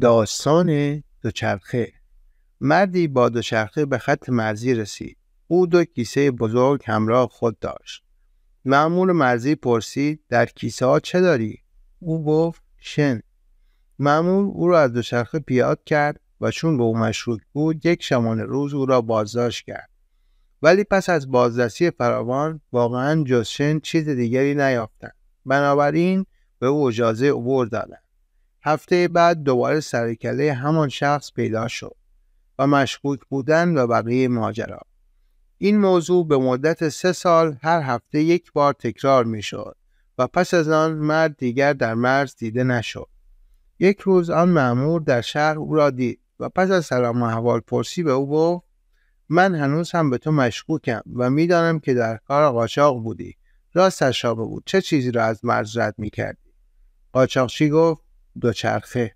داستان دوچرخه مردی با دوچرخه به خط مرزی رسید او دو کیسه بزرگ همراه خود داشت معمول مرزی پرسید در کیسه ها چه داری؟ او گفت شن معمول او را از دوچرخه پیاد کرد و چون به او مشروط بود یک شمان روز او را بازداشت کرد ولی پس از بازرسی فراوان واقعا جز شن چیز دیگری نیافتند بنابراین به او اجازه عبور دادند هفته بعد دوباره سرکله همان شخص پیدا شد و مشکوک بودن و بقیه ماجرا این موضوع به مدت سه سال هر هفته یک بار تکرار می شد و پس از آن مرد دیگر در مرز دیده نشد یک روز آن معمور در شهر او را دید و پس از سلام و پرسی به او گفت من هنوز هم به تو مشکوکم و میدانم که در کار قاچاق بودی راستش را بود چه چیزی را از مرز رد می کردی قاچاقچی گفت دوچرخه